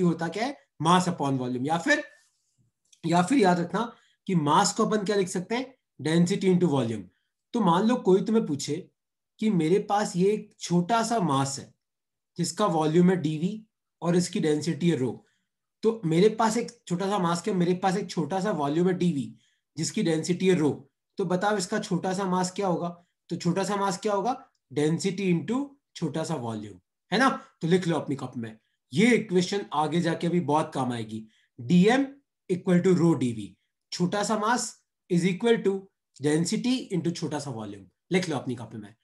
होता क्या है मास अपॉन वॉल्यूम या फिर या फिर याद रखना कि मास को अपन क्या लिख सकते हैं डेंसिटी इंटू वॉल्यूम तो मान लो कोई तुम्हें पूछे कि मेरे पास ये एक छोटा सा मास है जिसका वॉल्यूम है डीवी और इसकी डेंसिटी है रो तो मेरे पास एक छोटा सा मास क्या मेरे पास एक छोटा सा वॉल्यूम है डीवी जिसकी डेंसिटी है रो तो बताओ इसका छोटा सा मास क्या होगा तो छोटा सा मास क्या होगा डेंसिटी इंटू छोटा सा वॉल्यूम है ना तो लिख लो अपनी कप में ये इक्वेशन आगे जाके अभी बहुत काम आएगी DM equal to rho DV छोटा सा mass is equal to density into छोटा सा वॉल्यूम लिख लो अपनी कॉपी में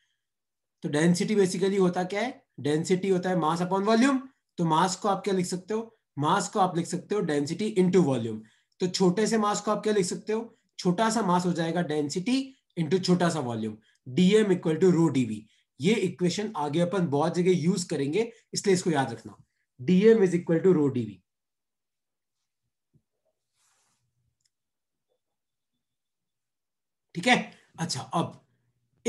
तो डेंसिटी बेसिकली होता क्या है डेंसिटी होता है मास अपॉन वॉल्यूम तो मास को आप क्या लिख सकते हो मास को आप लिख सकते हो डेंसिटी इंटू वॉल्यूम तो छोटे से मास को आप क्या लिख सकते हो छोटा सा मास हो जाएगा डेंसिटी इंटू छोटा सा volume DM equal to rho DV ये इक्वेशन आगे अपन बहुत जगह यूज करेंगे इसलिए इसको याद रखना dm is equal to rho dv ठीक है अच्छा अब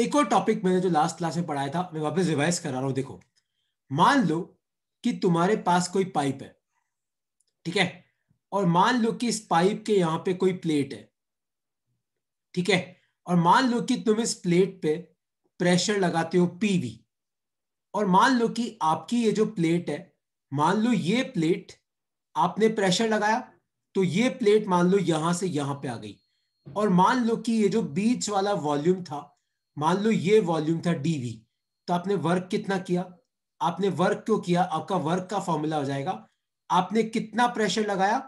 एक और टॉपिक मैंने जो लास्ट क्लास में पढ़ाया था मैं वापस रिवाइज करा रहा हूं देखो मान लो कि तुम्हारे पास कोई पाइप है ठीक है और मान लो कि इस पाइप के यहां पे कोई प्लेट है ठीक है और मान लो कि तुम इस प्लेट पे प्रेशर लगाते हो पीवी और मान लो कि आपकी ये जो प्लेट है मान लो ये प्लेट आपने प्रेशर लगाया तो ये प्लेट मान लो यहां से यहां पे आ गई और मान लो कि ये जो बीच वाला वॉल्यूम था मान लो ये वॉल्यूम था डीवी तो आपने वर्क कितना किया आपने वर्क क्यों किया आपका वर्क का फॉर्मूला हो जाएगा आपने कितना प्रेशर लगाया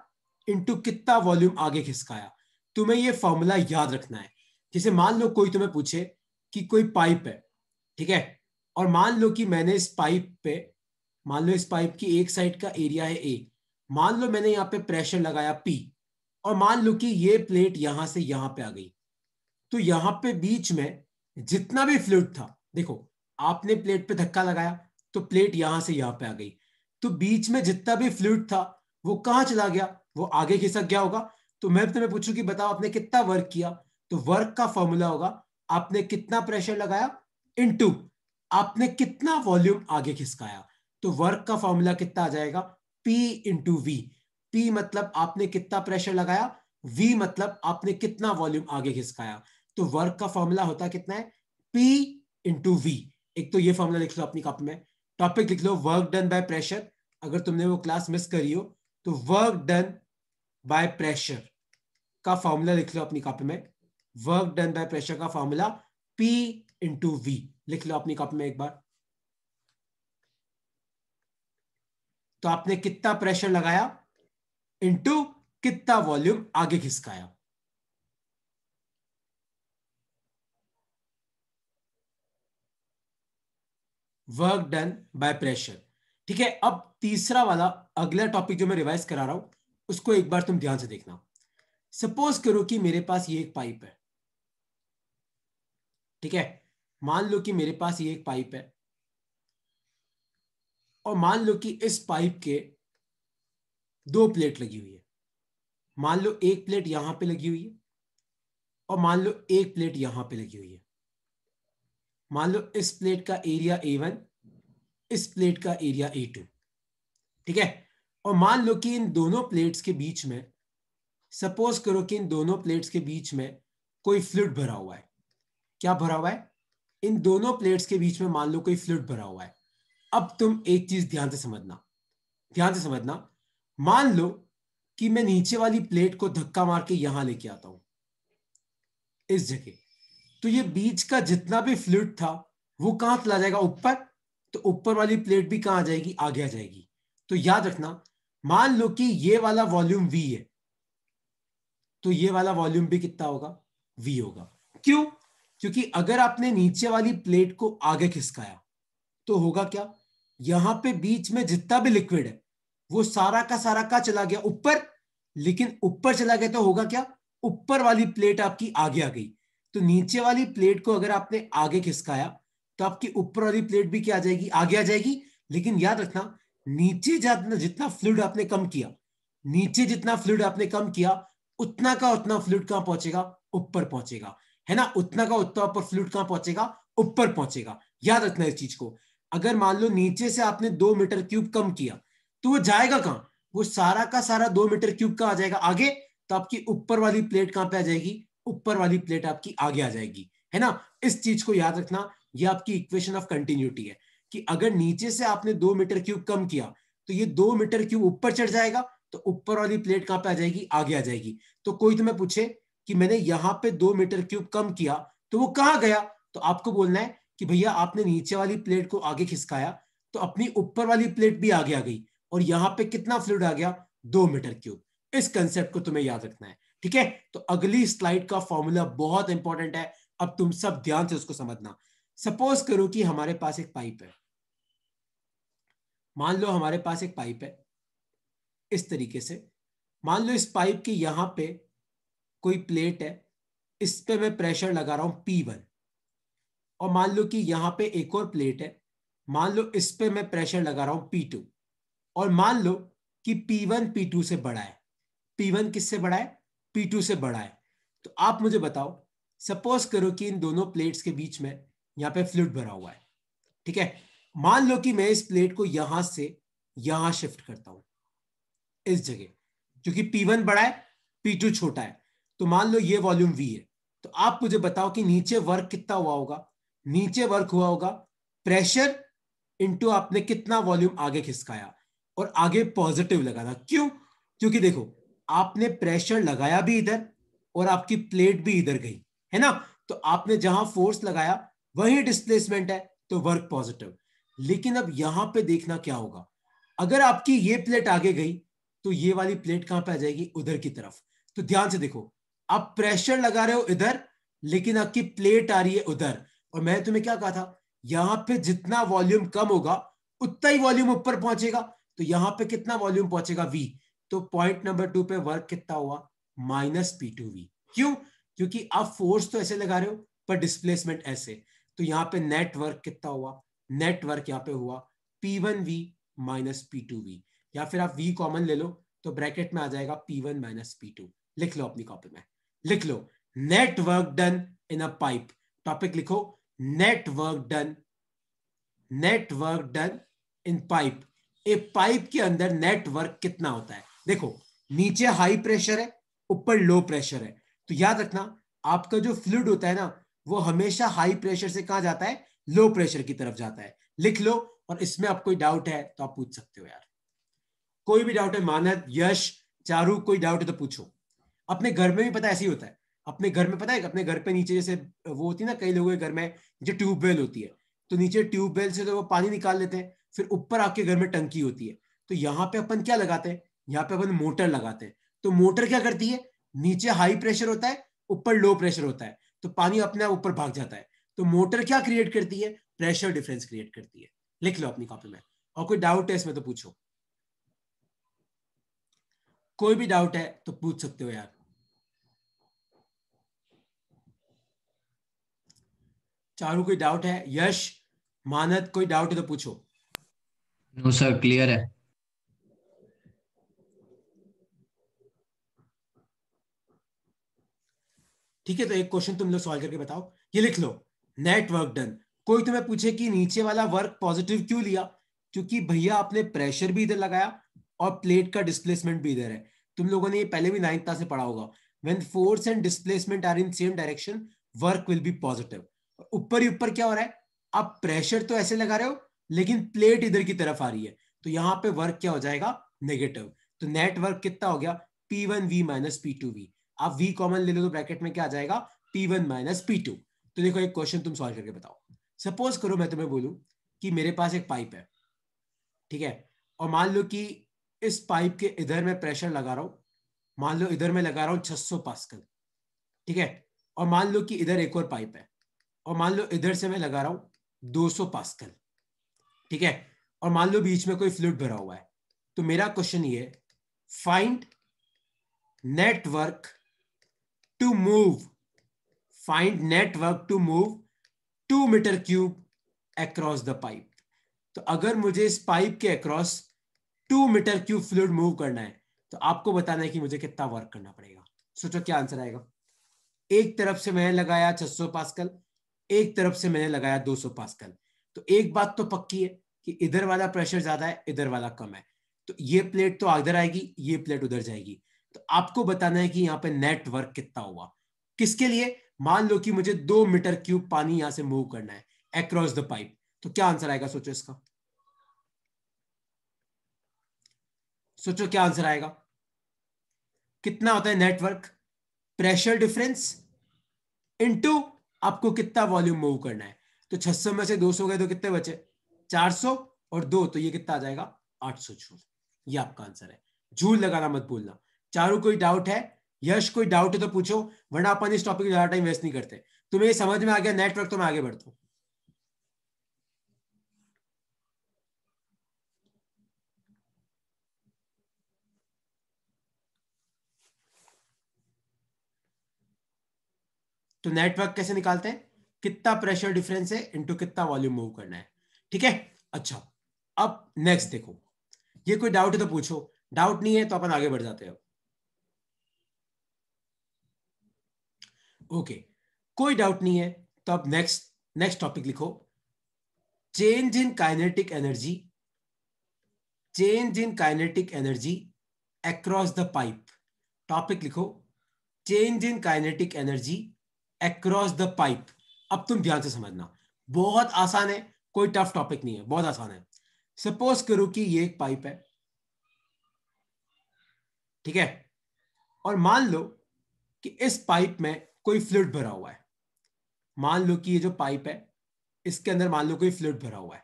इंटू कितना वॉल्यूम आगे खिसकाया तुम्हें ये फॉर्मूला याद रखना है जैसे मान लो कोई तुम्हें पूछे कि कोई पाइप है ठीक है और मान लो कि मैंने इस पाइप पे मान लो इस पाइप की एक साइड का एरिया है ए मान लो मैंने यहाँ पे प्रेशर लगाया पी और मान लो कि ये प्लेट यहां से यहां पे आ गई तो यहां पे बीच में जितना भी फ्लूड था देखो आपने प्लेट पे धक्का लगाया तो प्लेट यहां से यहां पे आ गई तो बीच में जितना भी फ्लूड था वो कहाँ चला गया वो आगे खिसक गया होगा तो मैं तुम्हें पूछू कि बताओ आपने कितना वर्क किया तो वर्क का फॉर्मूला होगा आपने कितना प्रेशर लगाया इन आपने कितना वॉल्यूम आगे खिसकाया तो वर्क का फॉर्मूला कितना आ जाएगा P इंटू वी पी मतलब आपने कितना प्रेशर लगाया V मतलब आपने कितना वॉल्यूम आगे खिसकाया तो वर्क का फॉर्मूला होता कितना है P इंटू वी एक तो ये फॉर्मूला लिख लो अपनी कॉपी में टॉपिक लिख लो वर्क डन बाय प्रेशर अगर तुमने वो क्लास मिस करी हो तो वर्क डन बाय प्रेशर का फॉर्मूला लिख लो अपनी कॉपी में वर्क डन बाय प्रेशर का फॉर्मूला P इंटू वी लिख लो अपनी कॉपी में एक बार तो आपने कितना प्रेशर लगाया इंटू कितना वॉल्यूम आगे खिसकाया वर्क डन बाय प्रेशर ठीक है अब तीसरा वाला अगला टॉपिक जो मैं रिवाइज करा रहा हूं उसको एक बार तुम ध्यान से देखना सपोज करो कि मेरे पास ये एक पाइप है ठीक है मान लो कि मेरे पास ये एक पाइप है और मान लो कि इस पाइप के दो प्लेट लगी हुई है मान लो एक प्लेट यहां पे लगी हुई है और मान लो एक प्लेट यहां पे लगी हुई है मान लो इस प्लेट का एरिया ए वन इस प्लेट का एरिया ए टू ठीक है और मान लो कि इन दोनों प्लेट्स के बीच में सपोज करो कि इन दोनों प्लेट्स के बीच में कोई फ्लूड भरा हुआ है क्या भरा हुआ है इन दोनों प्लेट्स के बीच में मान लो कोई फ्लूड भरा हुआ है अब तुम एक चीज ध्यान से समझना ध्यान से समझना मान लो कि मैं नीचे वाली प्लेट को धक्का मार के यहां लेके आता हूं इस जगह तो ये बीच का जितना भी फ्लूड था वो कहां चला जाएगा ऊपर तो ऊपर वाली प्लेट भी कहां आ जाएगी आगे आ जाएगी तो याद रखना मान लो कि ये वाला वॉल्यूम वी है तो ये वाला वॉल्यूम भी कितना होगा वी होगा क्यों क्योंकि अगर आपने नीचे वाली प्लेट को आगे खिसकाया तो होगा क्या यहां पे बीच में जितना भी लिक्विड है वो सारा का सारा का चला गया ऊपर लेकिन ऊपर चला गया तो होगा क्या ऊपर वाली प्लेट आपकी आगे आ गई तो नीचे वाली प्लेट को अगर आपने आगे खिसकाया तो आपकी ऊपर वाली प्लेट भी क्या आ जाएगी आगे आ जाएगी लेकिन याद रखना नीचे जितना फ्लूड आपने कम किया नीचे जितना फ्लूड आपने कम किया उतना का उतना फ्लूड कहां पहुंचेगा ऊपर पहुंचेगा है ना उतना का उतना ऊपर फ्लूड कहां पहुंचेगा ऊपर पहुंचेगा याद रखना इस चीज को अगर मान लो नीचे से आपने दो मीटर क्यूब कम किया तो वो जाएगा कहाँ वो सारा का सारा दो मीटर क्यूब का आ जाएगा आगे तो आपकी ऊपर वाली प्लेट कहाँ पे आ जाएगी ऊपर वाली प्लेट आपकी आगे आ जाएगी है ना इस चीज को याद रखना ये आपकी इक्वेशन ऑफ कंटिन्यूटी है कि अगर नीचे से आपने दो मीटर क्यूब कम किया तो ये दो मीटर क्यूब ऊपर चढ़ जाएगा तो ऊपर वाली प्लेट कहाँ पे आ जाएगी आगे आ जाएगी तो कोई तुम्हें पूछे कि मैंने यहां पे दो मीटर क्यूब कम किया तो वो कहां गया तो आपको बोलना है कि भैया आपने नीचे वाली प्लेट को आगे खिसकाया तो अपनी ऊपर वाली प्लेट भी आगे आ गई और यहाँ पे कितना फ्लूड आ गया दो मीटर क्यूब इस कंसेप्ट को तुम्हें याद रखना है ठीक है तो अगली स्लाइड का फॉर्मूला बहुत इंपॉर्टेंट है अब तुम सब ध्यान से उसको समझना सपोज करो कि हमारे पास एक पाइप है मान लो हमारे पास एक पाइप है इस तरीके से मान लो इस पाइप के यहां पे कोई प्लेट है इस पे मैं प्रेशर लगा रहा हूं पी वन और मान लो कि यहाँ पे एक और प्लेट है मान लो इस पे मैं प्रेशर लगा रहा हूं पी टू और मान लो कि पी वन पी टू से बड़ा है पी वन किससे बड़ा है पी टू से बड़ा है तो आप मुझे बताओ सपोज करो कि इन दोनों प्लेट्स के बीच में यहाँ पे फ्लूड भरा हुआ है ठीक है मान लो कि मैं इस प्लेट को यहां से यहां शिफ्ट करता हूं इस जगह क्योंकि P1 बड़ा है P2 छोटा है तो मान लो ये वॉल्यूम V है तो आप मुझे बताओ कि नीचे वर्क कितना हुआ होगा नीचे वर्क हुआ होगा प्रेशर इंटू आपने कितना वॉल्यूम आगे खिसकाया और आगे पॉजिटिव लगा था क्यों क्योंकि देखो आपने प्रेशर लगाया भी इधर और आपकी प्लेट भी इधर गई है ना तो आपने जहां फोर्स लगाया वही डिस्प्लेसमेंट है तो वर्क पॉजिटिव लेकिन अब यहां पे देखना क्या होगा अगर आपकी ये प्लेट आगे गई तो ये वाली प्लेट कहां पे आ जाएगी उधर की तरफ तो ध्यान से देखो आप प्रेशर लगा रहे हो इधर लेकिन आपकी प्लेट आ रही है उधर और मैंने तुम्हें क्या कहा था यहां पे जितना वॉल्यूम कम होगा उतना ही वॉल्यूम ऊपर पहुंचेगा तो यहां पे कितना वॉल्यूम पहुंचेगा वी तो पॉइंट नंबर टू पे वर्क कितना हुआ माइनस पी टू वी क्यों क्योंकि आप फोर्स तो ऐसे लगा रहे हो पर डिस्प्लेसमेंट ऐसे तो यहाँ पे नेटवर्क कितना हुआ नेटवर्क यहाँ पे हुआ P one V minus P two V या फिर आप वी कॉमन ले लो तो ब्रैकेट में आ जाएगा P one minus P two लिख लो अपनी कॉपी में लिख लो network done in a pipe topic लिखो net work done net work done in pipe a pipe के अंदर नेट वर्क कितना होता है देखो नीचे हाई प्रेशर है ऊपर लो प्रेशर है तो याद रखना आपका जो फ्लूड होता है ना वो हमेशा हाई प्रेशर से कहा जाता है लो प्रेशर की तरफ जाता है लिख लो और इसमें आप कोई डाउट है तो आप पूछ सकते हो यार कोई भी डाउट है मानद यश चारू कोई डाउट है तो पूछो अपने घर में भी पता ऐसे ही होता है अपने घर में पता है अपने घर पे नीचे जैसे वो होती है ना कई लोगों के घर में जो ट्यूबवेल होती है तो नीचे ट्यूबवेल से तो वो पानी निकाल लेते हैं फिर ऊपर आपके घर में टंकी होती है तो यहाँ पे अपन क्या लगाते हैं यहाँ पे अपन मोटर लगाते हैं तो मोटर क्या करती है नीचे हाई प्रेशर होता है ऊपर लो प्रेशर होता है तो पानी अपने आप ऊपर भाग जाता है तो मोटर क्या क्रिएट करती है प्रेशर डिफरेंस क्रिएट करती है लिख लो अपनी कॉपी में और कोई डाउट है इसमें तो पूछो कोई भी डाउट है तो पूछ सकते हो यार चारू कोई डाउट है यश मानद कोई डाउट है तो पूछो नो सर क्लियर है ठीक है तो एक क्वेश्चन तुम लोग सॉल्व करके बताओ ये लिख लो नेट वर्क डन कोई तुम्हें पूछे कि नीचे वाला वर्क पॉजिटिव क्यों लिया क्योंकि भैया आपने प्रेशर भी इधर लगाया और प्लेट का डिस्प्लेसमेंट भी इधर है तुम लोगों ने ये पहले भी नाइन्थ क्लास से पढ़ा होगा when force and displacement are in same direction work will be positive ऊपर ही ऊपर क्या हो रहा है आप प्रेशर तो ऐसे लगा रहे हो लेकिन प्लेट इधर की तरफ आ रही है तो यहाँ पे वर्क क्या हो जाएगा नेगेटिव तो नेट वर्क कितना हो गया P one V minus P two V आप वी कॉमन ले लो तो ब्रैकेट में क्या आ जाएगा P one minus P two तो देखो एक क्वेश्चन तुम सॉल्व करके बताओ सपोज करो मैं तुम्हें बोलूं कि मेरे पास एक पाइप है ठीक है और मान लो कि इस पाइप के इधर में प्रेशर लगा रहा हूं मान लो इधर में लगा रहा हूं सौ पास्कल ठीक है और मान लो कि इधर एक और पाइप है और मान लो इधर से मैं लगा रहा हूं 200 पास्कल ठीक है और मान लो बीच में कोई फ्लूड भरा हुआ है तो मेरा क्वेश्चन ये find network to move find network to move two metre cube across the pipe तो अगर मुझे इस पाइप के across two metre cube fluid move करना है तो आपको बताना है कि मुझे कितना वर्क करना पड़ेगा सोचो क्या आंसर आएगा एक तरफ से मैंने लगाया 600 पासकल एक तरफ से मैंने लगाया 200 पास्कल तो एक बात तो पक्की है कि इधर वाला प्रेशर ज्यादा है इधर वाला कम है तो ये प्लेट तो इधर आएगी ये प्लेट उधर जाएगी तो आपको बताना है कि यहाँ पे नेटवर्क कितना हुआ किसके लिए मान लो कि मुझे दो मीटर क्यूब पानी यहां से मूव करना है अक्रॉस द पाइप तो क्या आंसर आएगा सोचो इसका सोचो क्या आंसर आएगा कितना होता है नेटवर्क प्रेशर डिफरेंस इनटू आपको कितना वॉल्यूम मूव करना है तो 600 में से 200 गए तो कितने बचे 400 और दो तो ये कितना आ जाएगा 800 जूल ये आपका आंसर है जूल लगाना मत भूलना चारू कोई डाउट है यश कोई डाउट है तो पूछो वरना अपन इस टॉपिक में ज्यादा टाइम वेस्ट नहीं करते तुम्हें समझ में आ गया नेटवर्क तो मैं आगे बढ़ता हूँ तो नेटवर्क कैसे निकालते हैं कितना प्रेशर डिफरेंस है इंटू कितना वॉल्यूम मूव करना है ठीक है अच्छा अब नेक्स्ट देखो ये कोई डाउट है तो पूछो डाउट नहीं है तो अपन आगे बढ़ जाते हैं ओके कोई डाउट नहीं है तो अब नेक्स्ट नेक्स्ट टॉपिक लिखो change in kinetic energy change in kinetic energy across the pipe topic लिखो change in kinetic energy across the pipe अब तुम ध्यान से समझना बहुत आसान है कोई टफ टॉपिक नहीं है बहुत आसान है सपोज करो कि ये एक पाइप है ठीक है और मान लो कि इस पाइप में कोई फ्लूड भरा हुआ है मान लो कि ये जो पाइप है इसके अंदर मान लो कोई फ्लूड भरा हुआ है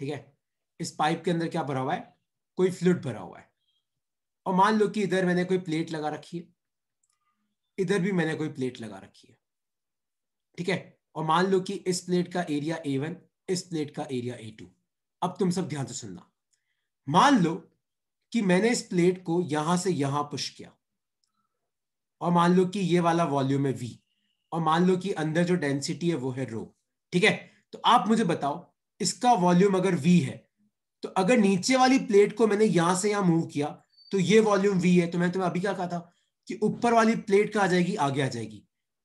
ठीक है इस पाइप के अंदर क्या भरा हुआ है कोई फ्लूड भरा हुआ है और मान लो कि इधर मैंने कोई प्लेट लगा रखी है इधर भी मैंने कोई प्लेट लगा रखी है ठीक है और मान लो कि इस प्लेट का एरिया ए वन इस प्लेट का एरिया ए टू अब तुम सब ध्यान से सुनना मान लो कि मैंने इस प्लेट को यहां से यहां पुश किया और मान लो कि ये वाला वॉल्यूम है वी और मान लो कि अंदर जो डेंसिटी है वो है रो ठीक है तो आप मुझे बताओ इसका वॉल्यूम अगर वी है तो अगर नीचे वाली प्लेट को मैंने यहां से यहां मूव किया तो ये वॉल्यूम वी है तो मैंने तुम्हें अभी क्या कहा था कि ऊपर वाली प्लेट कहा जाएगी आगे आ जाएगी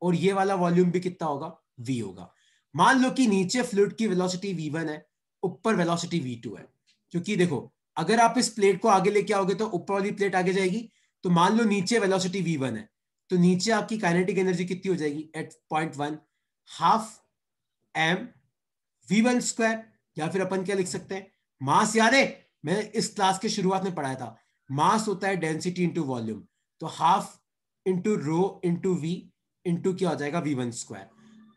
और ये वाला वॉल्यूम भी कितना होगा v होगा मान लो कि नीचे फ्लूड की वेलोसिटी v1 है ऊपर वेलोसिटी v2 है क्योंकि देखो अगर आप इस प्लेट को आगे लेके आओगे तो ऊपर वाली प्लेट आगे जाएगी तो मान लो नीचे वेलोसिटी v1 है तो नीचे आपकी काइनेटिक एनर्जी कितनी हो जाएगी at point one half M we one square या फिर अपन क्या लिख सकते हैं मास याद है मैंने इस क्लास के शुरुआत में पढ़ाया था मास होता है डेंसिटी इंटू वॉल्यूम तो half into rho into V into क्या हो जाएगा वी वन स्क्वायर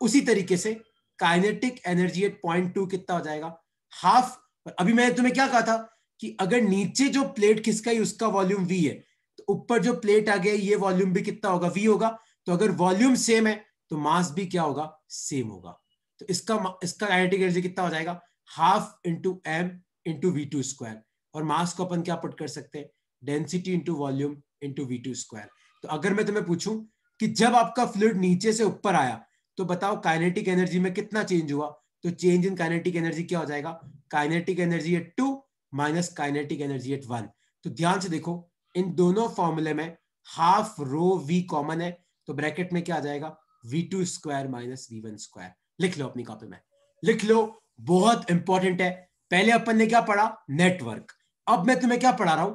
उसी तरीके से kinetic energy at point two कितना हो जाएगा हाफ अभी मैंने तुम्हें क्या कहा था कि अगर नीचे जो प्लेट खिसका खिसकाई उसका वॉल्यूम वी है तो ऊपर जो प्लेट आ गया ये वॉल्यूम भी कितना होगा वी होगा तो अगर वॉल्यूम सेम है तो मास भी क्या होगा सेम होगा तो इसका इसका काइनेटिक एनर्जी कितना हो जाएगा half into m into v two square और मास को अपन क्या पुट कर सकते हैं density into volume into v two square तो अगर मैं तुम्हें पूछूं कि जब आपका फ्लूड नीचे से ऊपर आया तो बताओ काइनेटिक एनर्जी में कितना चेंज हुआ तो चेंज इन काइनेटिक एनर्जी क्या हो जाएगा kinetic energy at two minus kinetic energy at one तो ध्यान से देखो इन दोनों फॉर्मूले में हाफ रो वी कॉमन है तो ब्रैकेट में क्या आ जाएगा v two square minus v one square लिख लो अपनी कॉपी में लिख लो बहुत इंपॉर्टेंट है पहले अपन ने क्या पढ़ा नेटवर्क अब मैं तुम्हें क्या पढ़ा रहा हूं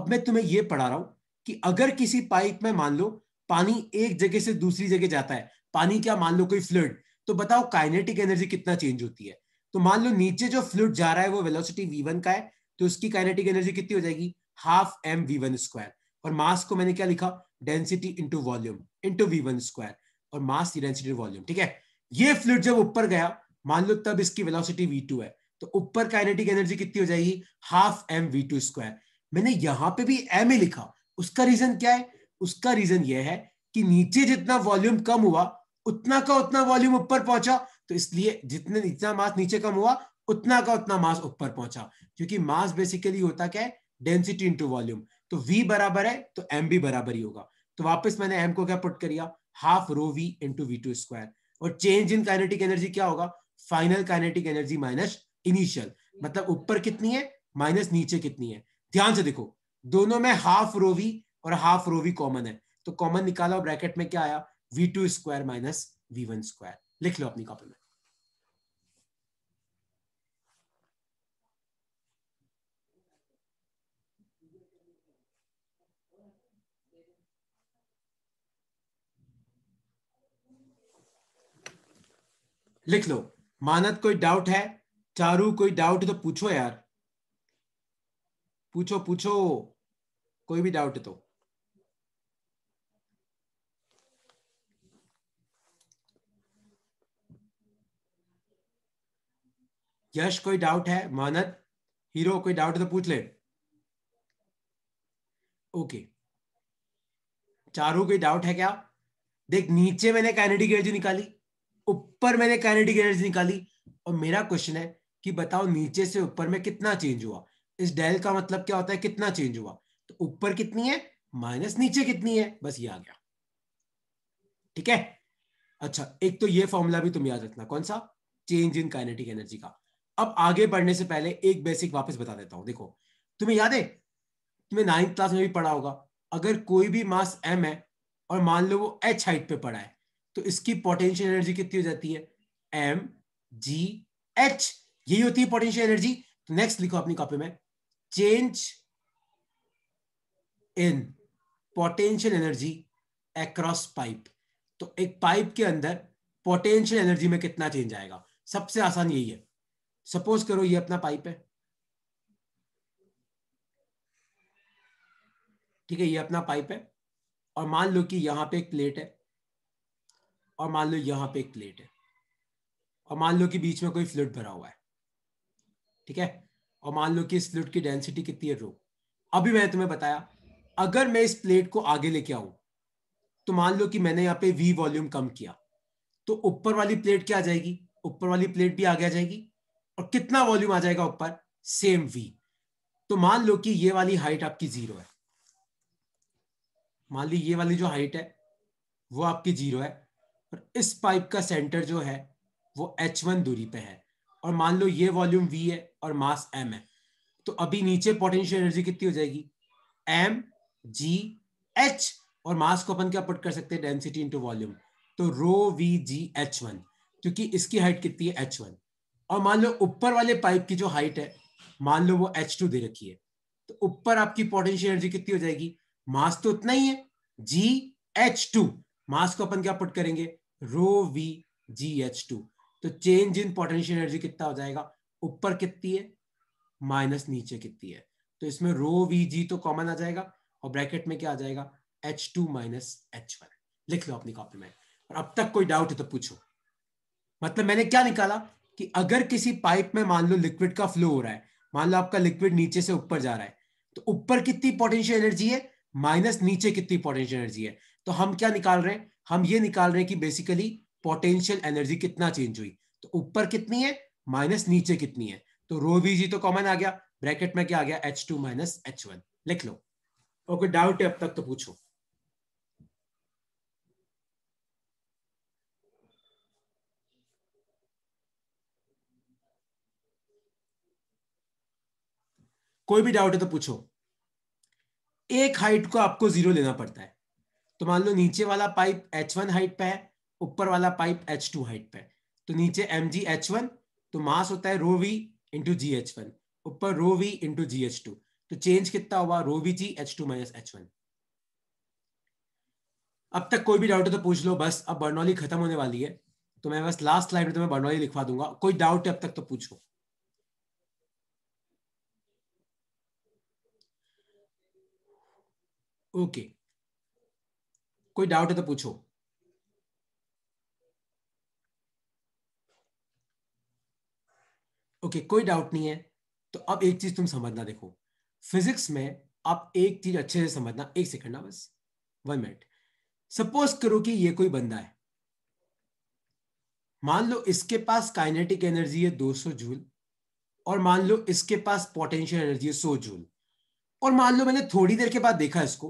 अब मैं तुम्हें यह पढ़ा रहा हूं कि अगर किसी पाइप में मान लो पानी एक जगह से दूसरी जगह जाता है पानी क्या मान लो कोई फ्लड तो बताओ काइनेटिक एनर्जी कितना चेंज होती है तो मान लो नीचे जो फ्लूड जा रहा है वो वेलोसिटी वी वन का है तो उसकी काइनेटिक एनर्जी कितनी हो जाएगी half M we one square और मास को मैंने क्या लिखा density into volume into v one square और मास डेंसिटी वॉल्यूम ठीक है ये फ्लूड जब ऊपर गया मान लो तब इसकी वेलोसिटी वी टू है तो ऊपर काइनेटिक एनर्जी कितनी हो जाएगी half M v two square मैंने यहां पे भी एम ही लिखा उसका रीजन क्या है उसका रीजन यह है कि नीचे जितना वॉल्यूम कम हुआ उतना का उतना वॉल्यूम ऊपर पहुंचा तो इसलिए जितने जितना मास नीचे कम हुआ उतना का उतना मास ऊपर पहुंचा क्योंकि मास बेसिकली होता क्या है डेंसिटी इंटू वॉल्यूम तो v बराबर है तो m भी बराबर ही होगा तो वापस मैंने m को क्या पुट कर दिया half rho v into v two square और चेंज इन काइनेटिक एनर्जी क्या होगा final kinetic energy minus initial मतलब ऊपर कितनी है माइनस नीचे कितनी है ध्यान से देखो दोनों में हाफ रोवी और हाफ रोवी कॉमन है तो कॉमन निकाला ब्रैकेट में क्या आया v two square minus v one square लिख लो अपनी कॉपी में लिख लो मानत कोई डाउट है चारू कोई डाउट तो पूछो यार पूछो पूछो कोई भी डाउट तो यश कोई डाउट है मानत हीरो कोई डाउट तो पूछ ले ओके चारू कोई डाउट है क्या देख नीचे मैंने कैनेडिक एनर्जी निकाली ऊपर मैंने कैनेडिक एनर्जी निकाली और मेरा क्वेश्चन है कि बताओ नीचे से ऊपर में कितना चेंज हुआ इस डेल का मतलब क्या होता है कितना चेंज हुआ तो ऊपर कितनी है माइनस नीचे कितनी है बस ये आ गया ठीक है अच्छा एक तो ये फॉर्मूला भी तुम याद रखना कौन सा चेंज इन काइनेटिक एनर्जी का अब आगे बढ़ने से पहले एक बेसिक वापस बता देता हूं देखो तुम्हें याद है तुम्हें नाइन्थ क्लास में भी पढ़ा होगा अगर कोई भी मास एम है और मान लो वो एच हाइट पे पड़ा है तो इसकी पोटेंशियल एनर्जी कितनी हो जाती है एम जी एच यही होती है पोटेंशियल एनर्जी तो नेक्स्ट लिखो अपनी कॉपी में change in potential energy across pipe तो एक पाइप के अंदर पोटेंशियल एनर्जी में कितना चेंज आएगा सबसे आसान यही है सपोज करो ये अपना पाइप है ठीक है ये अपना पाइप है और मान लो कि यहां पे एक प्लेट है और मान लो यहां पे एक प्लेट है और मान लो कि बीच में कोई फ्लूड भरा हुआ है ठीक है और मान लो कि इस फ्लूड की डेंसिटी कितनी है रो अभी मैंने तुम्हें बताया अगर मैं इस प्लेट को आगे लेके आऊं तो मान लो कि मैंने यहाँ पे वी वॉल्यूम कम किया तो ऊपर वाली प्लेट क्या आ जाएगी ऊपर वाली प्लेट भी आगे आ जाएगी और कितना वॉल्यूम आ जाएगा ऊपर सेम वी तो मान लो कि ये वाली हाइट आपकी जीरो है मान ली ये वाली जो हाइट है वो आपकी जीरो है और इस पाइप का सेंटर जो है वो एच वन दूरी पे है और मान लो ये वॉल्यूम वी है और मास एम है तो अभी नीचे पोटेंशियल एनर्जी कितनी हो जाएगी एम जी एच और मास को अपन क्या पुट कर सकते हैं डेंसिटी इनटू वॉल्यूम तो rho v g h one क्योंकि इसकी हाइट कितनी है एच वन और मान लो ऊपर वाले पाइप की जो हाइट है मान लो वो एच टू दे रखी है तो ऊपर आपकी पोटेंशियल एनर्जी कितनी हो जाएगी मास तो उतना ही है जी एच टू मास को अपन क्या पुट करेंगे rho v g h two तो चेंज इन पोटेंशियल एनर्जी कितना हो जाएगा ऊपर कितनी है माइनस नीचे कितनी है तो इसमें रो वी जी तो कॉमन आ जाएगा और ब्रैकेट में क्या आ जाएगा h two minus h one लिख लो अपनी कॉपी में और अब तक कोई डाउट है तो पूछो मतलब मैंने क्या निकाला कि अगर किसी पाइप में मान लो लिक्विड का फ्लो हो रहा है मान लो आपका लिक्विड नीचे से ऊपर जा रहा है तो ऊपर कितनी पोटेंशियल एनर्जी है माइनस नीचे कितनी पोटेंशियल एनर्जी है तो हम क्या निकाल रहे हैं हम ये निकाल रहे हैं कि बेसिकली पोटेंशियल एनर्जी कितना चेंज हुई तो ऊपर कितनी है माइनस नीचे कितनी है तो रो वी जी तो कॉमन आ गया ब्रैकेट में क्या आ गया h two minus h one लिख लो और कोई डाउट है अब तक तो पूछो कोई भी डाउट है तो पूछो एक हाइट को आपको जीरो लेना पड़ता है तो मान लो नीचे वाला पाइप एच वन हाइट पे है ऊपर वाला पाइप एच टू हाइट पे तो नीचे एम जी एच वन तो मास होता है rho v into g h one ऊपर rho v into g h two तो चेंज कितना हुआ rho v g h two minus h one अब तक कोई भी डाउट है तो पूछ लो बस अब बर्नौली खत्म होने वाली है तो मैं बस लास्ट लाइन में तुम्हें तो बर्नौली लिखवा दूंगा कोई डाउट है अब तक तो पूछो ओके okay. कोई डाउट है तो पूछो ओके okay, कोई डाउट नहीं है तो अब एक चीज तुम समझना देखो फिजिक्स में आप एक चीज अच्छे से समझना एक सेकंड ना बस वन मिनट सपोज करो कि ये कोई बंदा है मान लो इसके पास काइनेटिक एनर्जी है 200 जूल और मान लो इसके पास पोटेंशियल एनर्जी है 100 जूल और मान लो मैंने थोड़ी देर के बाद देखा इसको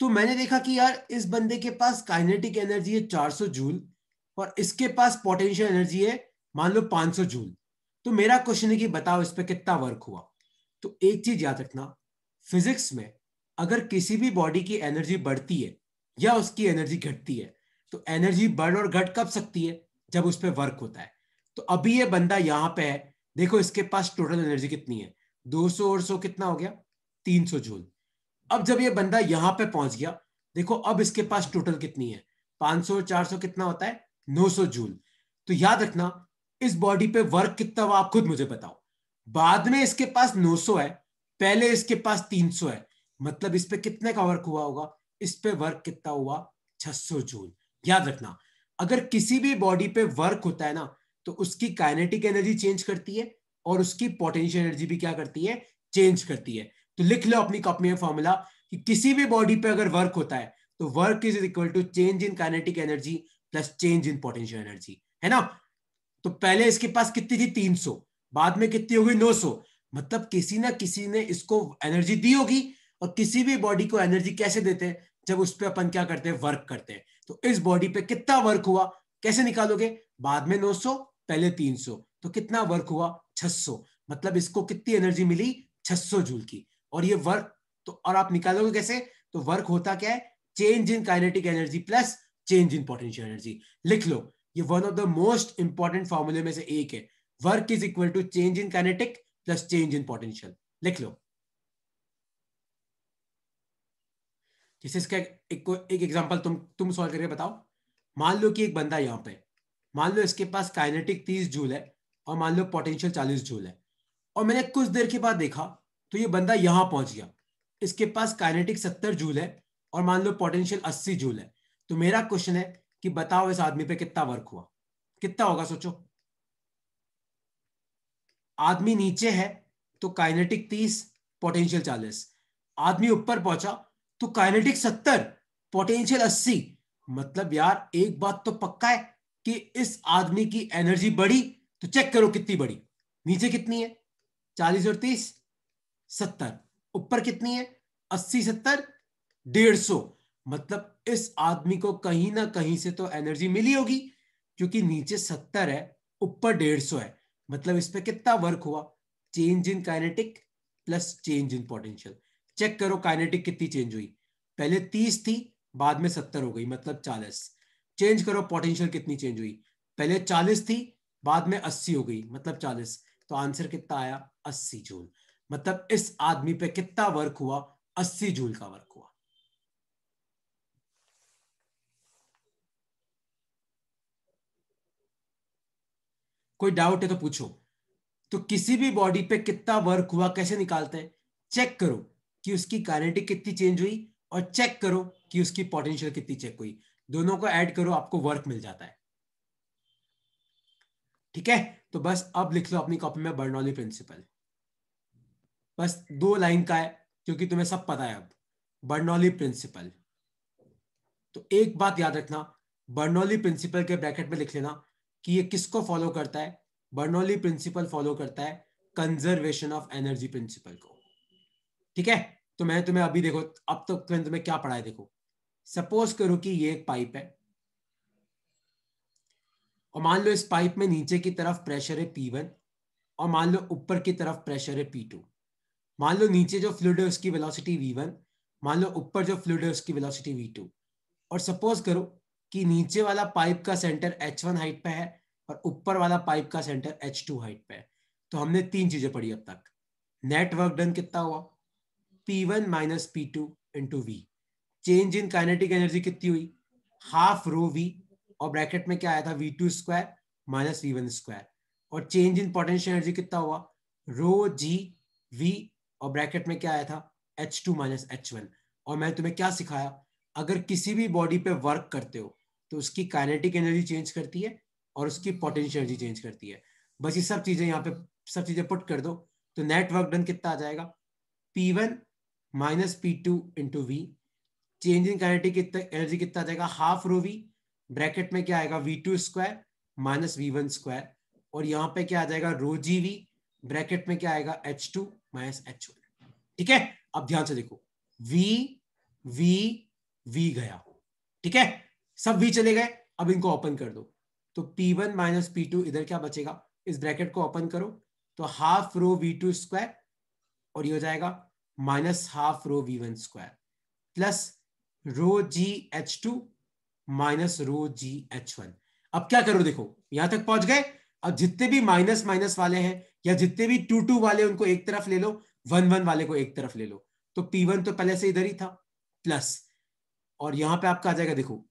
तो मैंने देखा कि यार इस बंदे के पास काइनेटिक एनर्जी है 400 जूल और इसके पास पोटेंशियल एनर्जी है मान लो 500 जूल तो मेरा क्वेश्चन है कि बताओ इस पर कितना वर्क हुआ तो एक चीज याद रखना फिजिक्स में अगर किसी भी बॉडी की एनर्जी बढ़ती है या उसकी एनर्जी घटती है तो एनर्जी बढ़ और घट कब सकती है जब उस पर वर्क होता है तो अभी ये बंदा यहां पे है देखो इसके पास टोटल एनर्जी कितनी है 200 और 100 कितना हो गया 300 जूल अब जब ये बंदा यहां पे पहुंच गया देखो अब इसके पास टोटल कितनी है 500 400 कितना होता है 900 जूल तो याद रखना इस बॉडी पे वर्क कितना हुआ आप खुद मुझे बताओ बाद में इसके पास 900 है पहले इसके पास 300 है मतलब इस पे कितने का वर्क हुआ होगा इस पे वर्क कितना हुआ 600 जूल याद रखना अगर किसी भी बॉडी पे वर्क होता है ना तो उसकी काइनेटिक एनर्जी चेंज करती है और उसकी पोटेंशियल एनर्जी भी क्या करती है चेंज करती है तो लिख लो अपनी कॉपी में फॉर्मूला कि किसी भी बॉडी पे अगर वर्क होता है तो work is equal to change in kinetic energy plus change in potential energy है ना तो पहले इसके पास कितनी थी 300 बाद में कितनी होगी 900 मतलब किसी ना किसी ने इसको एनर्जी दी होगी और किसी भी बॉडी को एनर्जी कैसे देते हैं जब उस पर अपन क्या करते हैं वर्क करते हैं तो इस बॉडी पे कितना वर्क हुआ कैसे निकालोगे बाद में 900 पहले 300 तो कितना वर्क हुआ 600 मतलब इसको कितनी एनर्जी मिली 600 जूल की और ये वर्क तो और आप निकालोगे कैसे तो वर्क होता क्या है change in kinetic energy plus change in potential energy लिख लो ये one of the most important फॉर्मूले में से एक है work is equal to change in kinetic plus change in potential लिख लो जैसे इसका एक एक एग्जांपल तुम तुम सॉल्व करके बताओ मान लो कि एक बंदा यहां पे मान लो इसके पास काइनेटिक तीस जूल है और मान लो पोटेंशियल चालीस जूल है और मैंने कुछ देर के बाद देखा तो ये बंदा यहां पहुंच गया इसके पास काइनेटिक सत्तर जूल है और मान लो पोटेंशियल अस्सी जूल है तो मेरा क्वेश्चन है कि बताओ इस आदमी पे कितना वर्क हुआ कितना होगा सोचो आदमी नीचे है तो काइनेटिक तीस पोटेंशियल चालीस आदमी ऊपर पहुंचा तो काइनेटिक सत्तर पोटेंशियल अस्सी मतलब यार एक बात तो पक्का है कि इस आदमी की एनर्जी बढ़ी तो चेक करो कितनी बढ़ी नीचे कितनी है चालीस और तीस सत्तर ऊपर कितनी है अस्सी सत्तर डेढ़ सौ मतलब इस आदमी को कहीं ना कहीं से तो एनर्जी मिली होगी क्योंकि नीचे सत्तर है ऊपर डेढ़ सौ है मतलब इस पर कितना वर्क हुआ change in kinetic plus change in potential check करो काइनेटिक कितनी चेंज हुई पहले तीस थी बाद में सत्तर हो गई मतलब चालीस चेंज करो पोटेंशियल कितनी चेंज हुई पहले चालीस थी बाद में अस्सी हो गई मतलब चालीस तो आंसर कितना आया अस्सी जूल मतलब इस आदमी पे कितना वर्क हुआ अस्सी जूल का वर्क हुआ कोई डाउट है तो पूछो तो किसी भी बॉडी पे कितना वर्क हुआ कैसे निकालते हैं चेक करो कि उसकी कैनेटिक कितनी चेंज हुई और चेक करो कि उसकी पोटेंशियल कितनी चेक हुई दोनों को ऐड करो आपको वर्क मिल जाता है ठीक है तो बस अब लिख लो अपनी कॉपी में बर्नौली प्रिंसिपल बस दो लाइन का है क्योंकि तुम्हें सब पता है अब बर्नौली प्रिंसिपल तो एक बात याद रखना बर्नौली प्रिंसिपल के ब्रैकेट में लिख लेना कि ये किसको फॉलो करता है बर्नौली प्रिंसिपल फॉलो करता है कंजर्वेशन ऑफ एनर्जी प्रिंसिपल को ठीक है तो मैं तुम्हें अभी देखो अब तक तो मैंने तुम्हें क्या पढ़ा है देखो सपोज करो कि ये एक पाइप है और मान लो इस पाइप में नीचे की तरफ प्रेशर है पी वन और मान लो ऊपर की तरफ प्रेशर है पी टू मान लो नीचे जो फ्लूड है उसकी वेलोसिटी वी वन मान लो ऊपर जो फ्लूड है उसकी वेलोसिटी वी टू और सपोज करो कि नीचे वाला पाइप का सेंटर एच वन हाइट पे है और ऊपर वाला पाइप का सेंटर एच टू हाइट पे है तो हमने तीन चीजें पढ़ी अब तक नेटवर्क डन कितना हुआ P one minus P two into v change in kinetic energy कितनी हुई हाफ रो वी और ब्रैकेट में क्या आया था v two square minus v one square और चेंज इन पोटेंशियल एनर्जी कितना हुआ रो जी वी और ब्रैकेट में क्या आया था h two minus h one और मैंने तुम्हें क्या सिखाया अगर किसी भी बॉडी पे वर्क करते हो तो उसकी काइनेटिक एनर्जी चेंज करती है और उसकी पोटेंशियल एनर्जी चेंज करती है बस ये सब चीजें यहाँ पे सब चीजें पुट कर दो तो नेट वर्क डन कितना आ जाएगा P one minus P two into v change in kinetic energy कितना आ जाएगा हाफ रो वी ब्रैकेट में क्या आएगा v two square minus v one square और यहाँ पे क्या आ जाएगा रो जी वी ब्रैकेट में क्या आएगा h two minus h one ठीक है अब ध्यान से देखो वी वी वी गया ठीक है सब वी चले गए अब इनको ओपन कर दो तो p one minus P two इधर क्या बचेगा इस ब्रैकेट को ओपन करो तो half rho v two square और ये हो जाएगा minus half rho v one square plus rho g h two minus rho g h one अब क्या करो देखो यहां तक पहुंच गए अब जितने भी माइनस माइनस वाले हैं या जितने भी टू टू वाले उनको एक तरफ ले लो वन वन वाले को एक तरफ ले लो तो पी वन तो पहले से इधर ही था प्लस और यहां पे आपका आ जाएगा देखो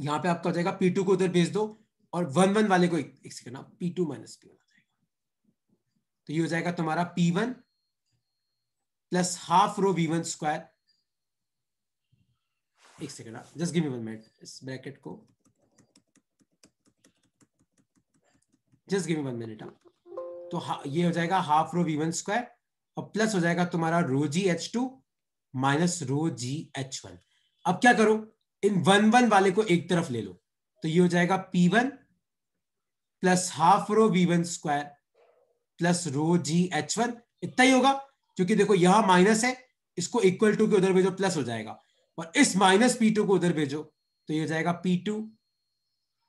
यहां पे आपका आ जाएगा पी टू को उधर भेज दो और वन वन वाले को एक, एक सेकंड आप p two minus p one आ तो ये हो जाएगा तुम्हारा p one plus half rho v one square एक सेकंड आप just give me one minute इस ब्रैकेट को just give me one minute तो ये हो जाएगा half rho v one square और प्लस हो जाएगा तुम्हारा rho g h two minus rho g h one अब क्या करो इन वन वन वाले को एक तरफ ले लो तो ये हो जाएगा P one plus half rho v one square plus rho g h one इतना ही होगा क्योंकि देखो यहां माइनस है इसको इक्वल टू के उधर भेजो प्लस हो जाएगा और इस माइनस पी टू को उधर भेजो तो ये हो जाएगा p two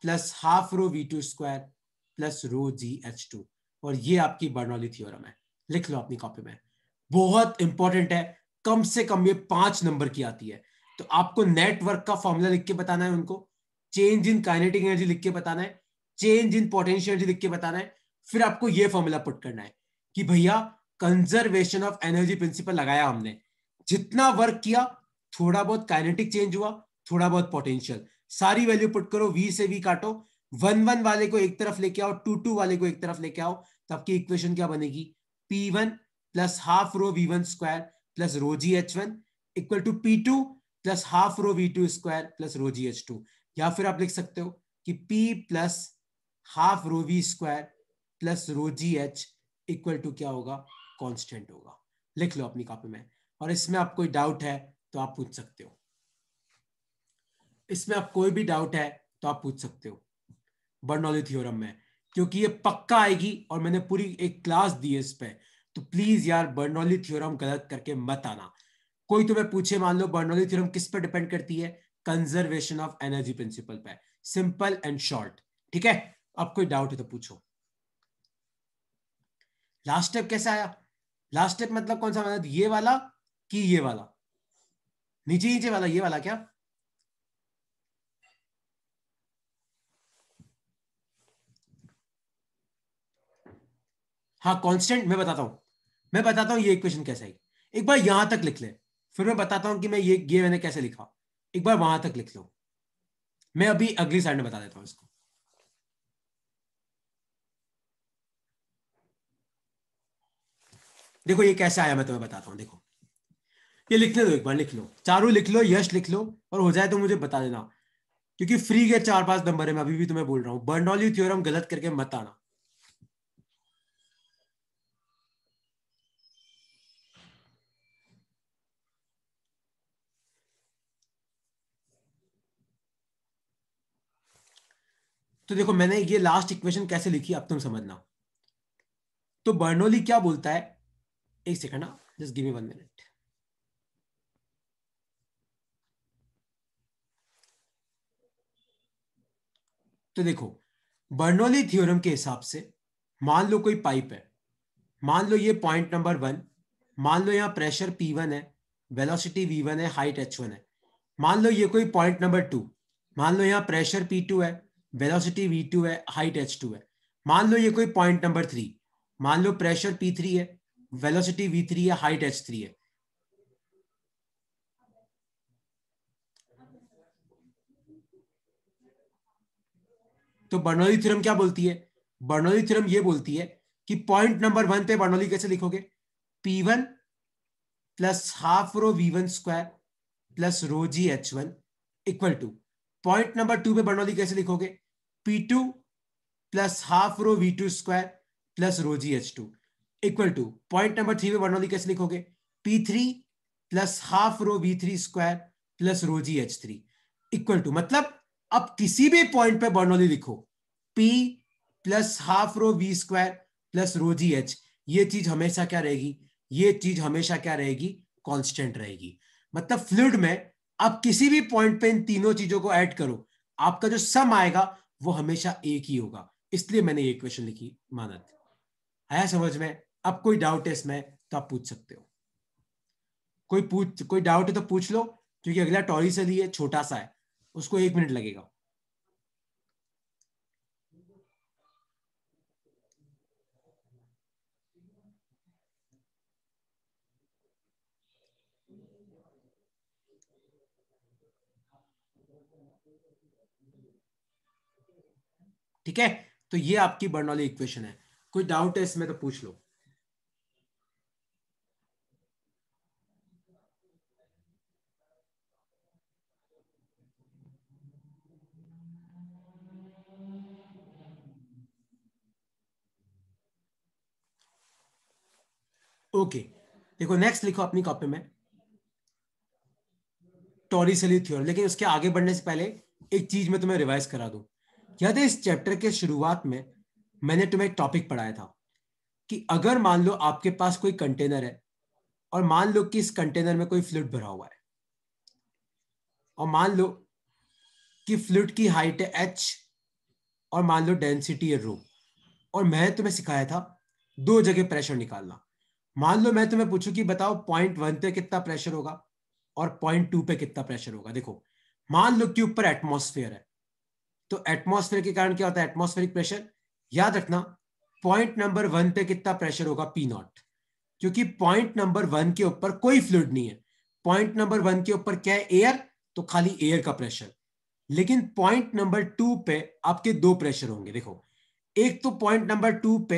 plus half rho v two square plus rho g h two और ये आपकी बर्नौली थियोरम है लिख लो अपनी कॉपी में बहुत इंपॉर्टेंट है कम से कम ये पांच नंबर की आती है तो आपको नेटवर्क का फॉर्मूला लिख के बताना है उनको चेंज इन काइनेटिक एनर्जी लिख के बताना है चेंज इन पोटेंशियल एनर्जी लिख के बताना है फिर आपको ये फॉर्मूला पुट करना है कि भैया कंजर्वेशन ऑफ एनर्जी प्रिंसिपल लगाया हमने जितना वर्क किया थोड़ा बहुत काइनेटिक चेंज हुआ थोड़ा बहुत पोटेंशियल सारी वैल्यू पुट करो वी से वी काटो वन वन वाले को एक तरफ लेके आओ टू टू वाले को एक तरफ लेके आओ तो आपकी इक्वेशन क्या बनेगी p one plus half rho v one square plus rho g h1 equal to p2 plus half rho v2 square plus rho g h2 या फिर आप लिख सकते हो कि p plus half rho v square plus rho g h equal to क्या होगा constant होगा लिख लो अपनी कॉपी में और इसमें आप कोई डाउट है तो आप पूछ सकते हो इसमें आप कोई भी डाउट है तो आप पूछ सकते हो बर्नौली थ्योरम में क्योंकि ये पक्का आएगी और मैंने पूरी एक क्लास दी है इस पर तो प्लीज यार बर्नौली थ्योरम गलत करके मत आना कोई तुम्हें पूछे मान लो बर्नौली थ्योरम किस पर डिपेंड करती है कंजर्वेशन ऑफ एनर्जी प्रिंसिपल पर सिंपल एंड शॉर्ट ठीक है अब कोई डाउट है तो पूछो लास्ट स्टेप कैसे आया लास्ट स्टेप मतलब कौन सा मतलब ये वाला कि ये वाला नीचे नीचे वाला ये वाला क्या हाँ कांस्टेंट मैं बताता हूं मैं बताता हूँ ये इक्वेशन कैसे आई एक बार यहां तक लिख ले फिर मैं बताता हूँ कि मैं ये ये मैंने कैसे लिखा एक बार वहां तक लिख लो मैं अभी अगली साइड में बता देता हूँ इसको देखो ये कैसे आया मैं तुम्हें बताता हूँ देखो ये लिखने दो एक बार लिख लो चारू लिख लो यश लिख लो और हो जाए तो मुझे बता देना क्योंकि फ्री के चार पांच नंबर है मैं अभी भी तुम्हें बोल रहा हूँ बर्नौली थ्योरम गलत करके मत आना तो देखो मैंने ये लास्ट इक्वेशन कैसे लिखी अब तुम समझना तो बर्नोली क्या बोलता है एक सेकंड ना just give me one minute तो देखो बर्नोली थ्योरम के हिसाब से मान लो कोई पाइप है मान लो ये पॉइंट नंबर वन मान लो यहां प्रेशर पी वन है वेलोसिटी वी वन है हाइट एच वन है मान लो ये कोई पॉइंट नंबर टू मान लो यहां प्रेशर पी टू है वेलोसिटी वी टू है हाइट एच टू है मान लो ये कोई पॉइंट नंबर थ्री मान लो प्रेशर पी थ्री है वेलोसिटी वी थ्री है हाइट एच थ्री है तो बर्नौली थ्योरम क्या बोलती है बर्नौली थ्योरम ये बोलती है कि पॉइंट नंबर वन पे बर्नौली कैसे लिखोगे p one plus half rho v one square plus rho g h one equal to point number two पे बर्नौली कैसे लिखोगे p two plus half rho v two square plus rho g h two equal to point number three पे Bernoulli कैसे लिखोगे p three plus half rho v three square plus rho g h three equal to मतलब अब किसी भी point पे Bernoulli लिखो p plus half rho v square plus rho g h ये चीज हमेशा क्या रहेगी ये चीज हमेशा क्या रहेगी कॉन्स्टेंट रहेगी मतलब फ्लूड में अब किसी भी पॉइंट पे इन तीनों चीजों को ऐड करो आपका जो सम आएगा वो हमेशा एक ही होगा इसलिए मैंने ये क्वेश्चन लिखी मानत आया समझ में अब कोई डाउट है इसमें तो आप पूछ सकते हो कोई पूछ कोई डाउट है तो पूछ लो क्योंकि अगला टॉरी से लिए छोटा सा है उसको एक मिनट लगेगा ठीक है तो ये आपकी वाली इक्वेशन है कोई डाउट है इसमें तो पूछ लो ओके okay. देखो नेक्स्ट लिखो अपनी कॉपी में टॉरी सेली थ्योरी लेकिन उसके आगे बढ़ने से पहले एक चीज में तुम्हें रिवाइज करा दूं याद है इस चैप्टर के शुरुआत में मैंने तुम्हें एक टॉपिक पढ़ाया था कि अगर मान लो आपके पास कोई कंटेनर है और मान लो कि इस कंटेनर में कोई फ्लूड भरा हुआ है और मान लो कि फ्लूड की हाइट है एच और मान लो डेंसिटी है रो और मैं तुम्हें सिखाया था दो जगह प्रेशर निकालना मान लो मैं तुम्हें पूछू कि बताओ पॉइंट वन पे कितना प्रेशर होगा और पॉइंट टू पे कितना प्रेशर होगा देखो मान लो कि ऊपर एटमोसफेयर है तो एटमोस्फेयर के कारण क्या होता है एटमोस्फेरिक प्रेशर याद रखना पॉइंट नंबर वन पे कितना प्रेशर होगा पी नॉट क्योंकि पॉइंट नंबर वन के ऊपर कोई फ्लूड नहीं है पॉइंट नंबर वन के ऊपर क्या है एयर तो खाली एयर का प्रेशर लेकिन पॉइंट नंबर टू पे आपके दो प्रेशर होंगे देखो एक तो पॉइंट नंबर टू पे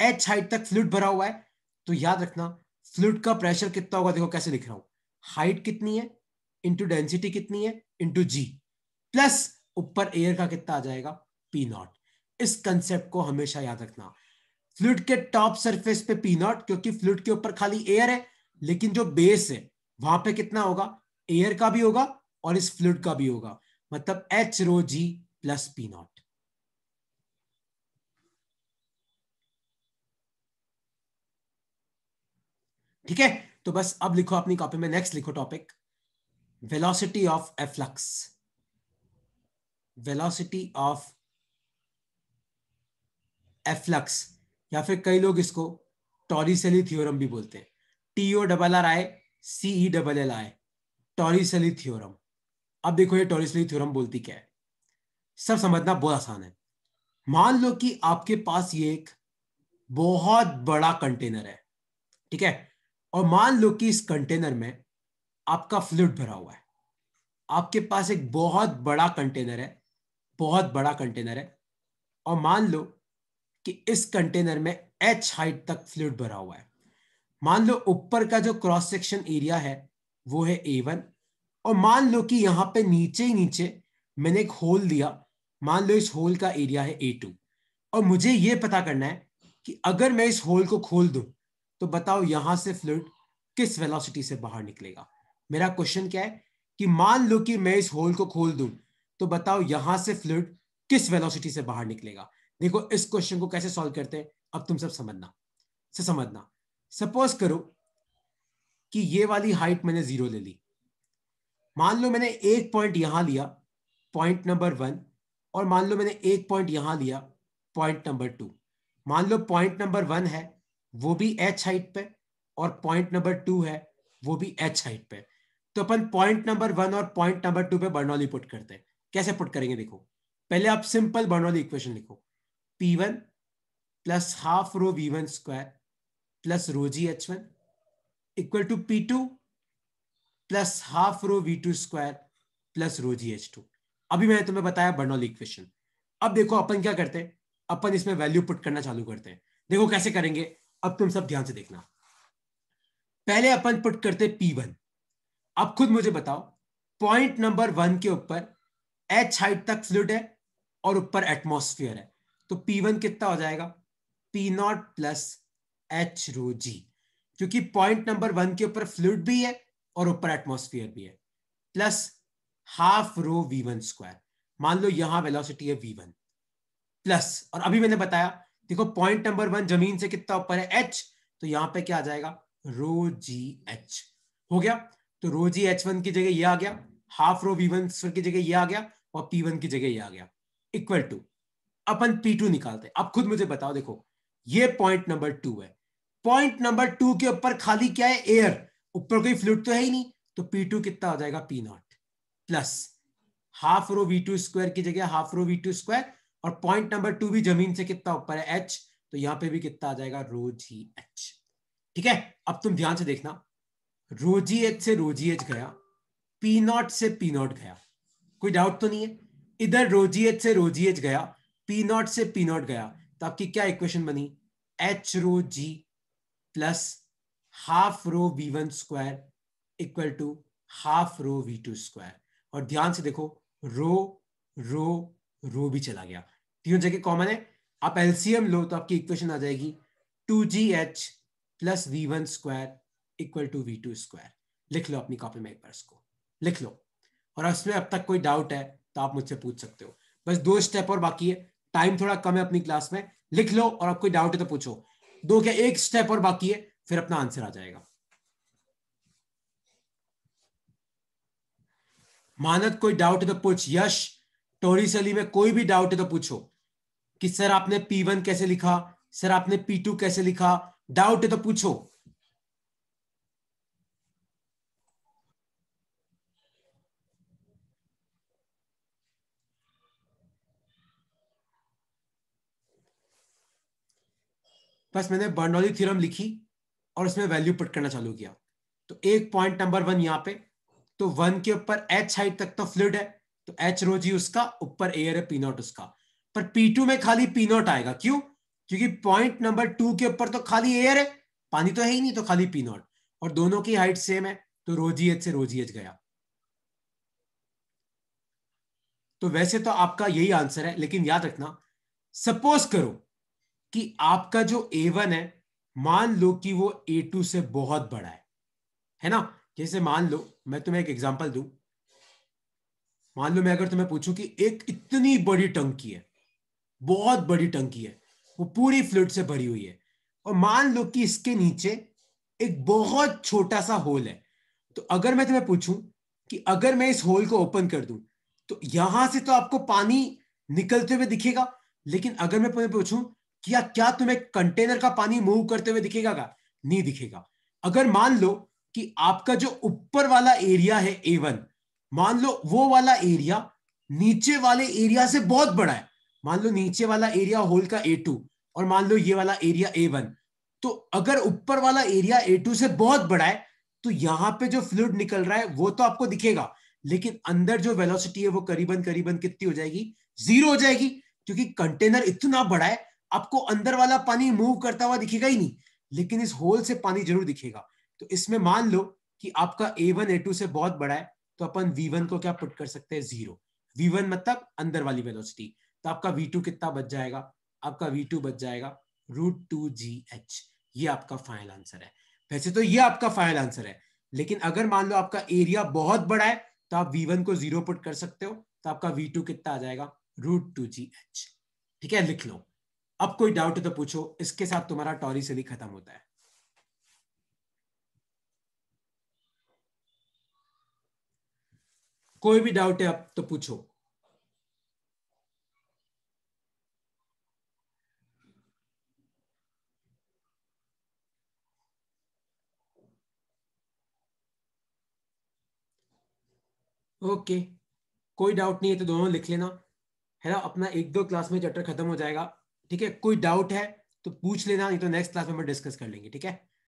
एच हाइट तक फ्लूड भरा हुआ है तो याद रखना फ्लूड का प्रेशर कितना होगा देखो कैसे लिख रहा हूं हाइट कितनी है इंटू डेंसिटी कितनी है इंटू जी प्लस ऊपर एयर का कितना आ जाएगा पी नॉट इस कंसेप्ट को हमेशा याद रखना फ्लूड के टॉप सरफेस पे पी नॉट क्योंकि फ्लूड के ऊपर खाली एयर है लेकिन जो बेस है वहां पे कितना होगा एयर का भी होगा और इस फ्लूड का भी होगा मतलब h rho g plus p naught ठीक है तो बस अब लिखो अपनी कॉपी में नेक्स्ट लिखो topic velocity of efflux velocity of efflux या फिर कई लोग इसको टॉरिसली थ्योरम भी बोलते हैं T O double R I C E double L I Torricelli theorem अब देखो ये टॉरिसली थ्योरम बोलती क्या है सब समझना बहुत आसान है मान लो कि आपके पास ये एक बहुत बड़ा कंटेनर है ठीक है और मान लो कि इस कंटेनर में आपका फ्लूड भरा हुआ है आपके पास एक बहुत बड़ा कंटेनर है बहुत बड़ा कंटेनर है और मान लो कि इस कंटेनर में एच हाइट तक फ्लूड भरा हुआ है मान लो ऊपर का जो क्रॉस सेक्शन एरिया है वो है ए वन और मान लो कि यहाँ पे नीचे ही नीचे मैंने एक होल दिया मान लो इस होल का एरिया है ए टू और मुझे ये पता करना है कि अगर मैं इस होल को खोल दू तो बताओ यहां से फ्लूड किस वेलोसिटी से बाहर निकलेगा मेरा क्वेश्चन क्या है कि मान लो कि मैं इस होल को खोल दूं तो बताओ यहां से फ्लूड किस वेलोसिटी से बाहर निकलेगा देखो इस क्वेश्चन को कैसे सॉल्व करते हैं अब तुम सब समझना से समझना सपोज करो कि ये वाली हाइट मैंने जीरो ले ली मान लो मैंने एक पॉइंट यहां लिया पॉइंट नंबर वन और मान लो मैंने एक पॉइंट यहां लिया पॉइंट नंबर टू मान लो पॉइंट नंबर वन है वो भी एच हाइट पे और पॉइंट नंबर टू है वो भी एच हाइट पे तो अपन पॉइंट नंबर वन और पॉइंट नंबर टू पे बर्नौली पुट करते हैं कैसे पुट करेंगे देखो पहले आप सिंपल बर्नौली इक्वेशन लिखो p one plus half rho v one square plus rho g h one equal to p two plus half rho v two square plus rho g h two अभी मैंने तुम्हें बताया Bernoulli equation अब देखो अपन क्या करते हैं अपन इसमें वैल्यू पुट करना चालू करते हैं देखो कैसे करेंगे अब तुम सब ध्यान से देखना पहले अपन पुट करते पी वन अब खुद मुझे बताओ पॉइंट नंबर वन के ऊपर एच हाइट तक फ्लूड है और ऊपर एटमोस्फियर है तो पी वन कितना हो जाएगा p naught plus h rho g क्योंकि पॉइंट नंबर वन के ऊपर फ्लूड भी है और ऊपर एटमोस्फियर भी है plus half rho v one square मान लो यहां वेलोसिटी है वी वन प्लस और अभी मैंने बताया देखो पॉइंट नंबर वन जमीन से कितना ऊपर है एच तो यहां पे क्या आ जाएगा रो जी एच हो गया तो रो जी एच वन की जगह ये आ गया हाफ रो वी वन की जगह ये आ गया और पी वन की जगह ये आ गया इक्वल टू अपन पी टू निकालते हैं अब खुद मुझे बताओ देखो ये पॉइंट नंबर टू है पॉइंट नंबर टू के ऊपर खाली क्या है एयर ऊपर कोई फ्लूट तो है ही नहीं तो पी टू कितना हो जाएगा p naught plus half rho v two square की जगह half rho v two square और पॉइंट नंबर टू भी जमीन से कितना ऊपर है एच तो यहां पे भी कितना आ जाएगा रो जी एच ठीक है अब तुम ध्यान से देखना रो जी एच से रो जी एच गया पी नॉट से पी नॉट गया कोई डाउट तो नहीं है इधर रोजीएच से रोजीएच गया पी नॉट से पी नॉट गया तो आपकी क्या इक्वेशन बनी h rho g plus half rho v one square equal to half rho v two square और ध्यान से देखो रो रो रो भी चला गया तीनों जगह कॉमन है आप एलसीएम लो तो आपकी इक्वेशन आ जाएगी two g h plus v one square equal to v two square लिख लो अपनी कॉपी में एक बार इसको लिख लो और उसमें अब तक कोई डाउट है तो आप मुझसे पूछ सकते हो बस दो स्टेप और बाकी है टाइम थोड़ा कम है अपनी क्लास में लिख लो और आप कोई डाउट है तो पूछो दो क्या एक स्टेप और बाकी है फिर अपना आंसर आ जाएगा मानद कोई डाउट है तो पूछ यश टोरी सली में कोई भी डाउट है तो पूछो कि सर आपने पी वन कैसे लिखा सर आपने पी टू कैसे लिखा डाउट है तो पूछो बस मैंने बर्नौली थ्योरम लिखी और उसमें वैल्यू पुट करना चालू किया तो एक पॉइंट नंबर वन यहाँ पे तो वन के ऊपर एच हाइट तक तो फ्लूड है तो एच रोजी उसका ऊपर एयर है पी नॉट उसका पर पी टू में खाली पी नॉट आएगा क्यों क्योंकि पॉइंट नंबर टू के ऊपर तो खाली एयर है पानी तो है ही नहीं तो खाली पी नॉट और दोनों की हाइट सेम है तो रोजी एच से रोजी एच गया तो वैसे तो आपका यही आंसर है लेकिन याद रखना सपोज करो कि आपका जो ए वन है मान लो कि वो ए टू से बहुत बड़ा है है ना जैसे मान लो मैं तुम्हें एक एग्जाम्पल दू मान लो मैं अगर तुम्हें पूछूं कि एक इतनी बड़ी टंकी है बहुत बड़ी टंकी है वो पूरी फ्लूड से भरी हुई है और मान लो कि इसके नीचे एक बहुत छोटा सा होल है तो अगर मैं तुम्हें पूछूं कि अगर मैं इस होल को ओपन कर दूं तो यहां से तो आपको पानी निकलते हुए दिखेगा लेकिन अगर मैं तुम्हें पूछूं क्या क्या तुम्हें कंटेनर का पानी मूव करते हुए दिखेगा का नहीं दिखेगा अगर मान लो कि आपका जो ऊपर वाला एरिया है ए वन मान लो वो वाला एरिया नीचे वाले एरिया से बहुत बड़ा है मान लो नीचे वाला एरिया होल का ए टू और मान लो ये वाला एरिया ए वन तो अगर ऊपर वाला एरिया ए टू से बहुत बड़ा है तो यहां पे जो फ्लूड निकल रहा है वो तो आपको दिखेगा लेकिन अंदर जो वेलोसिटी है वो करीबन करीबन कितनी हो जाएगी जीरो हो जाएगी क्योंकि कंटेनर इतना बड़ा है आपको अंदर वाला पानी मूव करता हुआ दिखेगा ही नहीं लेकिन इस होल से पानी जरूर दिखेगा तो इसमें मान लो कि आपका ए वन ए टू से बहुत बड़ा है तो अपन वी वन को क्या पुट कर सकते हैं जीरो वी वन मतलब अंदर वाली वेलोसिटी तो आपका वी टू कितना बच जाएगा आपका वी टू बच जाएगा रूट टू जी एच ये आपका फाइनल आंसर है वैसे तो ये आपका फाइनल आंसर है लेकिन अगर मान लो आपका एरिया बहुत बड़ा है तो आप वी वन को जीरो पुट कर सकते हो तो आपका वी टू कितना आ जाएगा रूट टू जी एच ठीक है लिख लो अब कोई डाउट है तो पूछो इसके साथ तुम्हारा टॉरी से भी खत्म होता है कोई भी डाउट है अब तो पूछो ओके कोई डाउट नहीं है तो दोनों लिख लेना है ना अपना एक दो क्लास में चैप्टर खत्म हो जाएगा ठीक है कोई डाउट है तो पूछ लेना नहीं तो नेक्स्ट क्लास में डिस्कस कर लेंगे ठीक है